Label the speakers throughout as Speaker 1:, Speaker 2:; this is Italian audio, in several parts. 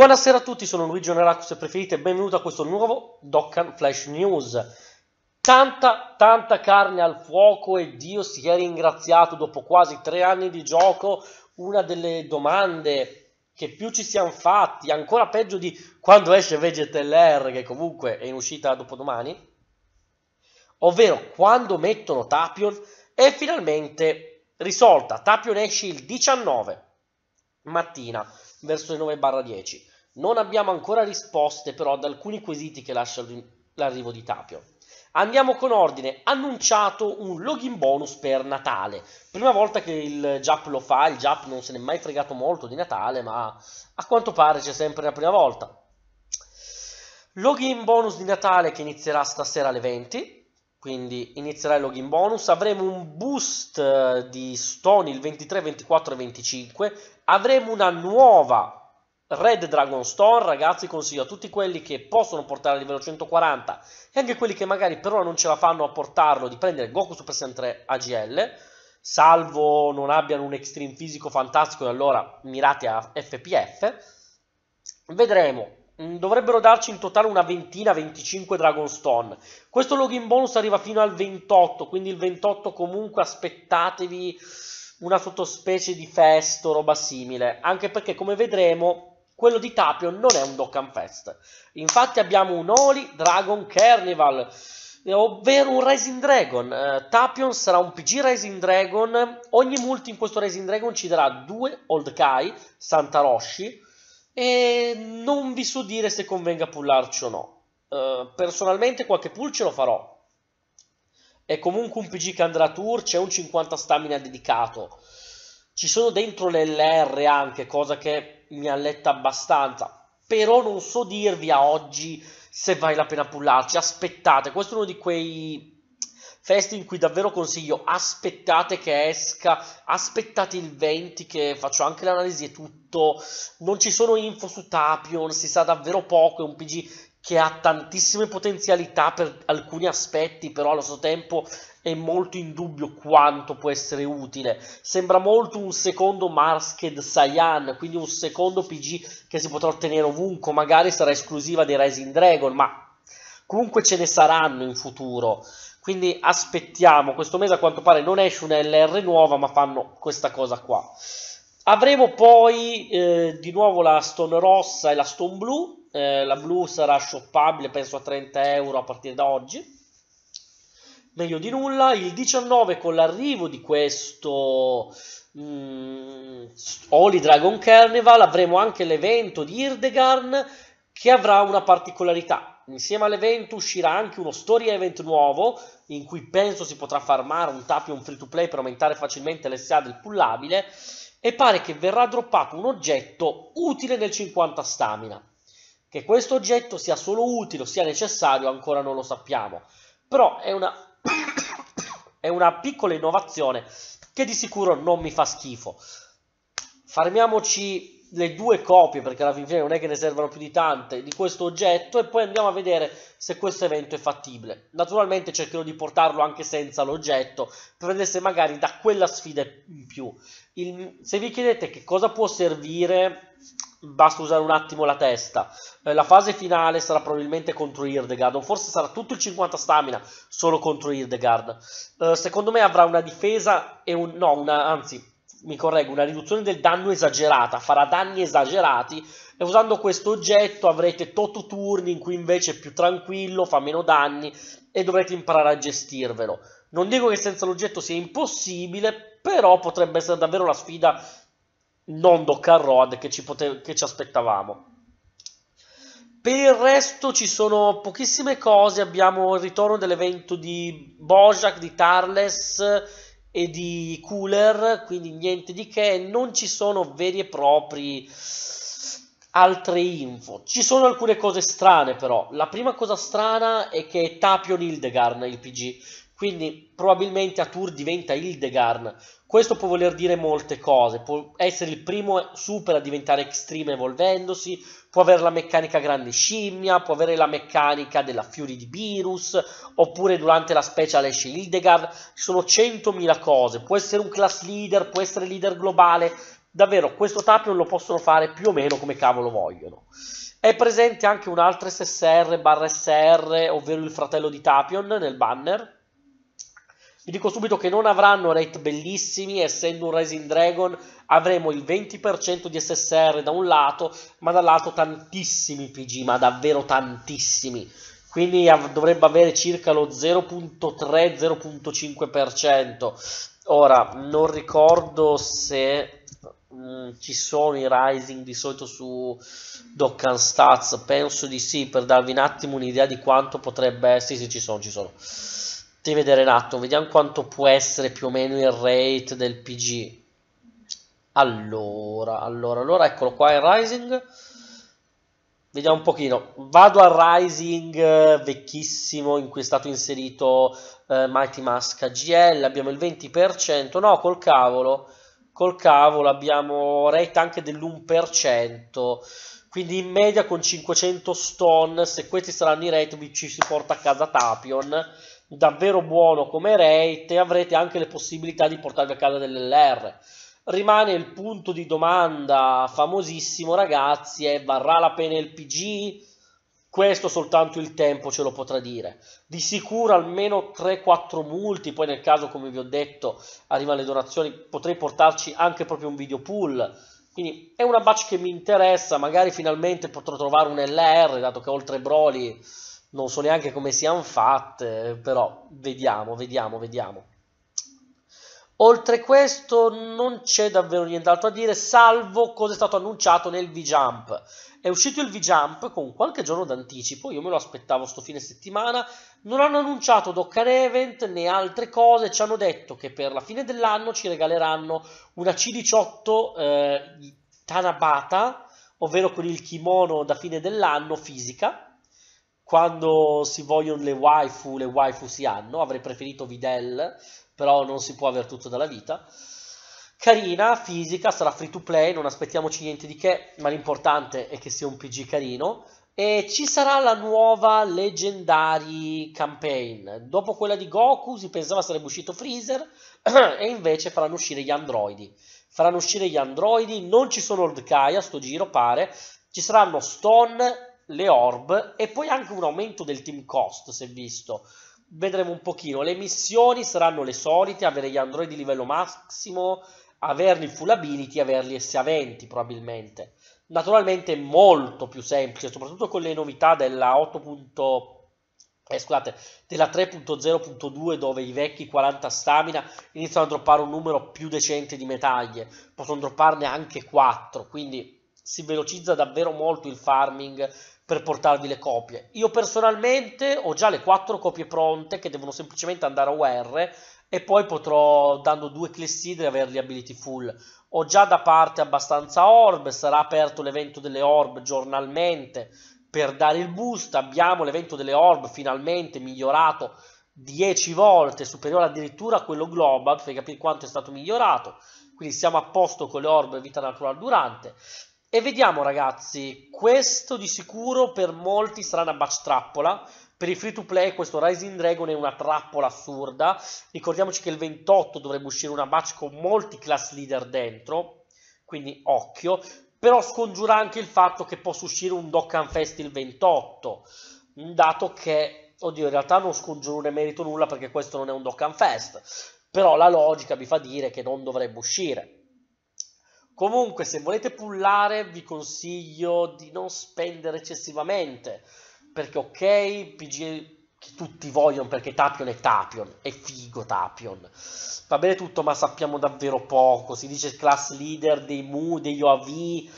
Speaker 1: Buonasera a tutti, sono Luigi Oneracco, se preferite, benvenuto a questo nuovo Dokkan Flash News. Tanta, tanta carne al fuoco e Dio si è ringraziato dopo quasi tre anni di gioco. Una delle domande che più ci siamo fatti, ancora peggio di quando esce VegeTLR, che comunque è in uscita dopodomani, ovvero quando mettono Tapion, è finalmente risolta. Tapion esce il 19 mattina verso le 9 10 non abbiamo ancora risposte però ad alcuni quesiti che lascia l'arrivo di Tapio. Andiamo con ordine, annunciato un login bonus per Natale. Prima volta che il Jap lo fa, il Jap non se n'è mai fregato molto di Natale, ma a quanto pare c'è sempre la prima volta. Login bonus di Natale che inizierà stasera alle 20 quindi inizierà il login bonus, avremo un boost eh, di Stone il 23, 24 e 25, avremo una nuova Red Dragon Dragonstone, ragazzi, consiglio a tutti quelli che possono portare a livello 140 e anche quelli che magari per ora non ce la fanno a portarlo di prendere Goku Super Saiyan 3 AGL, salvo non abbiano un extreme fisico fantastico e allora mirate a FPF. Vedremo. Mm, dovrebbero darci in totale una ventina, 25 Dragon Stone. Questo login bonus arriva fino al 28, quindi il 28 comunque aspettatevi una sottospecie di festo, roba simile. Anche perché, come vedremo, quello di Tapio non è un Dokkan Fest. Infatti abbiamo un Oli Dragon Carnival, ovvero un Rising Dragon. Eh, Tapion sarà un PG Rising Dragon. Ogni multi in questo Rising Dragon ci darà due Old Kai, Santa Roshi, e non vi so dire se convenga pullarci o no. Eh, personalmente qualche pull ce lo farò. È comunque un PG che andrà a tour, c'è un 50 stamina dedicato. Ci sono dentro le LR anche, cosa che mi ha alletta abbastanza, però non so dirvi a oggi se vale la pena pullarci, aspettate, questo è uno di quei fest in cui davvero consiglio aspettate che esca, aspettate il 20 che faccio anche l'analisi e tutto, non ci sono info su Tapion, si sa davvero poco, è un PG che ha tantissime potenzialità per alcuni aspetti, però allo stesso tempo è molto in dubbio quanto può essere utile. Sembra molto un secondo Marsked Saiyan, quindi un secondo PG che si potrà ottenere ovunque, magari sarà esclusiva dei Rising Dragon, ma comunque ce ne saranno in futuro. Quindi aspettiamo, questo mese a quanto pare non esce una LR nuova, ma fanno questa cosa qua. Avremo poi eh, di nuovo la Stone Rossa e la Stone Blue, eh, la blu sarà shoppabile penso a 30 euro a partire da oggi meglio di nulla il 19 con l'arrivo di questo mh, mm, Holy Dragon Carnival avremo anche l'evento di Irdegarn che avrà una particolarità insieme all'evento uscirà anche uno story event nuovo in cui penso si potrà farmare un tapio un free to play per aumentare facilmente l'SA del pullabile e pare che verrà droppato un oggetto utile nel 50 stamina che questo oggetto sia solo utile o sia necessario ancora non lo sappiamo, però è una, è una piccola innovazione che di sicuro non mi fa schifo. Farmiamoci le due copie, perché alla fine non è che ne servano più di tante, di questo oggetto e poi andiamo a vedere se questo evento è fattibile. Naturalmente cercherò di portarlo anche senza l'oggetto, prendesse magari da quella sfida in più. Il, se vi chiedete che cosa può servire basta usare un attimo la testa. Eh, la fase finale sarà probabilmente contro Irdegard, o forse sarà tutto il 50 stamina solo contro Irdegard. Eh, secondo me avrà una difesa e un... no, una, anzi, mi correggo, una riduzione del danno esagerata, farà danni esagerati e usando questo oggetto avrete totto turni in cui invece è più tranquillo, fa meno danni e dovrete imparare a gestirvelo. Non dico che senza l'oggetto sia impossibile, però potrebbe essere davvero una sfida non Doc Road che ci, pote- che ci aspettavamo. Per il resto ci sono pochissime cose, abbiamo il ritorno dell'evento di Bojack, di Tarles e di Cooler, quindi niente di che, non ci sono veri e propri altre info. Ci sono alcune cose strane però, la prima cosa strana è che è Tapion Hildegard il PG, quindi probabilmente Atur diventa Hildegarn. Questo può voler dire molte cose. Può essere il primo super a diventare extreme evolvendosi, può avere la meccanica grande scimmia, può avere la meccanica della Fury di Virus, oppure durante la special esce Hildegard, Ci sono 100.000 cose. Può essere un class leader, può essere leader globale. Davvero, questo Tapion lo possono fare più o meno come cavolo vogliono. È presente anche un altro SSR barra SR, ovvero il fratello di Tapion nel banner vi dico subito che non avranno rate bellissimi, essendo un Rising Dragon avremo il 20% di SSR da un lato, ma dall'altro tantissimi PG, ma davvero tantissimi. Quindi dovrebbe avere circa lo 0.3-0.5%. Ora, non ricordo se mh, mm, ci sono i Rising di solito su Dokkan Stats, penso di sì, per darvi un attimo un'idea di quanto potrebbe sì, sì ci sono, ci sono ti vedere un attimo, vediamo quanto può essere più o meno il rate del PG. Allora, allora, allora, eccolo qua il Rising. Vediamo un pochino. Vado a Rising eh, vecchissimo in cui è stato inserito eh, Mighty Mask AGL. abbiamo il 20%, no, col cavolo. Col cavolo abbiamo rate anche dell'1%. Quindi in media con 500 stone, se questi saranno i rate, ci si porta a casa Tapion davvero buono come rate e avrete anche le possibilità di portarvi a casa dell'LR. Rimane il punto di domanda famosissimo ragazzi è varrà la pena il PG? Questo soltanto il tempo ce lo potrà dire. Di sicuro almeno 3-4 multi, poi nel caso come vi ho detto arrivano le donazioni, potrei portarci anche proprio un video pool. Quindi è una batch che mi interessa, magari finalmente potrò trovare un LR dato che oltre Broly non so neanche come siano fatte, però vediamo, vediamo, vediamo. Oltre questo non c'è davvero nient'altro a dire, salvo cosa è stato annunciato nel V-Jump. È uscito il V-Jump con qualche giorno d'anticipo, io me lo aspettavo sto fine settimana, non hanno annunciato Docker Event né altre cose, ci hanno detto che per la fine dell'anno ci regaleranno una C18 eh, Tanabata, ovvero con il kimono da fine dell'anno fisica, quando si vogliono le waifu, le waifu si hanno, avrei preferito Videl, però non si può avere tutto dalla vita. Carina, fisica, sarà free to play, non aspettiamoci niente di che, ma l'importante è che sia un PG carino. E ci sarà la nuova Legendary Campaign. Dopo quella di Goku si pensava sarebbe uscito Freezer e invece faranno uscire gli androidi. Faranno uscire gli androidi, non ci sono Old Kai a sto giro pare, ci saranno Stone le orb e poi anche un aumento del team cost, se visto. Vedremo un pochino. Le missioni saranno le solite, avere gli androidi livello massimo, averli full ability, averli s 20 probabilmente. Naturalmente è molto più semplice, soprattutto con le novità della 8. Eh, scusate, della 3.0.2 dove i vecchi 40 stamina iniziano a droppare un numero più decente di medaglie, possono dropparne anche 4, quindi si velocizza davvero molto il farming per portarvi le copie. Io personalmente ho già le quattro copie pronte che devono semplicemente andare a UR e poi potrò, dando due clessidre, averli ability full. Ho già da parte abbastanza orb, sarà aperto l'evento delle orb giornalmente per dare il boost. Abbiamo l'evento delle orb finalmente migliorato 10 volte, superiore addirittura a quello global, per capire quanto è stato migliorato. Quindi siamo a posto con le orb vita natural durante. E vediamo ragazzi, questo di sicuro per molti sarà una batch trappola, per i free to play questo Rising Dragon è una trappola assurda, ricordiamoci che il 28 dovrebbe uscire una batch con molti class leader dentro, quindi occhio, però scongiura anche il fatto che possa uscire un Dokkan Fest il 28, dato che, oddio in realtà non scongiuro né merito nulla perché questo non è un Dokkan Fest, però la logica mi fa dire che non dovrebbe uscire. Comunque, se volete pullare, vi consiglio di non spendere eccessivamente. Perché, ok, PG che tutti vogliono perché Tapion è Tapion, è figo Tapion. Va bene tutto, ma sappiamo davvero poco. Si dice class leader dei Mu, degli OAV,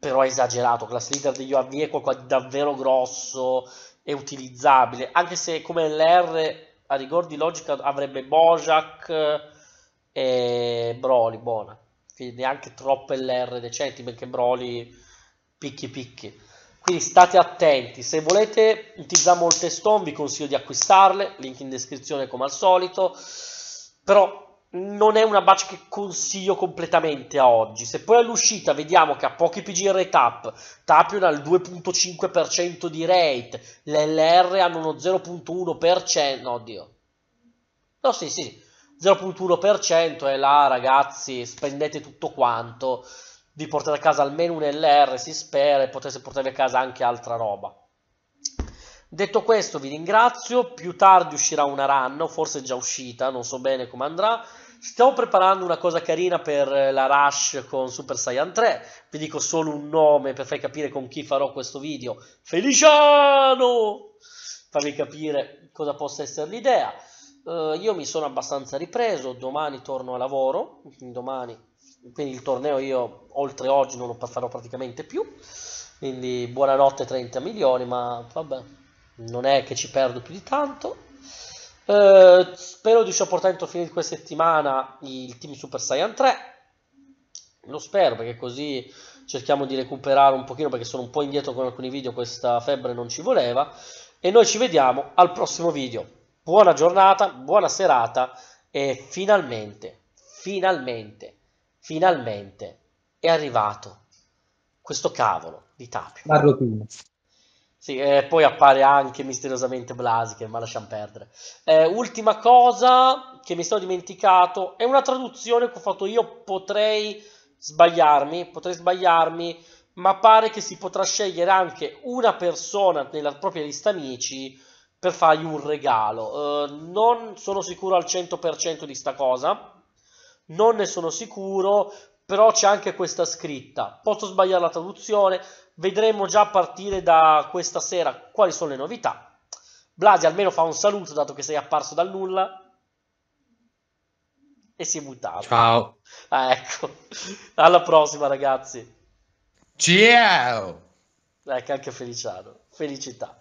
Speaker 1: però è esagerato. Class leader degli OAV è qualcosa di davvero grosso e utilizzabile. Anche se come l'R a rigor di logica avrebbe Bojack e Broly, buona neanche troppe LR decenti perché Broly picchi picchi quindi state attenti se volete utilizzare molte stone vi consiglio di acquistarle link in descrizione come al solito però non è una batch che consiglio completamente a oggi se poi all'uscita vediamo che ha pochi PG rate up Tapion ha il 2.5% di rate le LR hanno uno 0.1% no oddio no sì sì 0.1% è là ragazzi spendete tutto quanto vi portate a casa almeno un LR si spera e potreste portarvi a casa anche altra roba detto questo vi ringrazio più tardi uscirà una run forse è già uscita non so bene come andrà stiamo preparando una cosa carina per eh, la Rush con Super Saiyan 3 vi dico solo un nome per farvi capire con chi farò questo video Feliciano fammi capire cosa possa essere l'idea Uh, io mi sono abbastanza ripreso, domani torno a lavoro, domani, quindi il torneo io oltre oggi non lo farò praticamente più, quindi buonanotte 30 milioni, ma vabbè, non è che ci perdo più di tanto. Uh, spero di riuscire a portare entro fine di questa settimana il team Super Saiyan 3, lo spero perché così cerchiamo di recuperare un pochino perché sono un po' indietro con alcuni video, questa febbre non ci voleva e noi ci vediamo al prossimo video. Buona giornata, buona serata e finalmente, finalmente, finalmente è arrivato questo cavolo di Tapio. Parlo Marlottino. Sì, eh, poi appare anche misteriosamente Blasiche, ma lasciamo perdere. Eh, ultima cosa che mi sono dimenticato è una traduzione che ho fatto io. Potrei sbagliarmi, potrei sbagliarmi, ma pare che si potrà scegliere anche una persona nella propria lista amici per fargli un regalo. Uh, non sono sicuro al 100% di sta cosa, non ne sono sicuro, però c'è anche questa scritta. Posso sbagliare la traduzione, vedremo già a partire da questa sera quali sono le novità. Blasi almeno fa un saluto dato che sei apparso dal nulla e si è buttato. Ciao. Ah, ecco, alla prossima ragazzi. Ciao. Ecco anche Feliciano, felicità.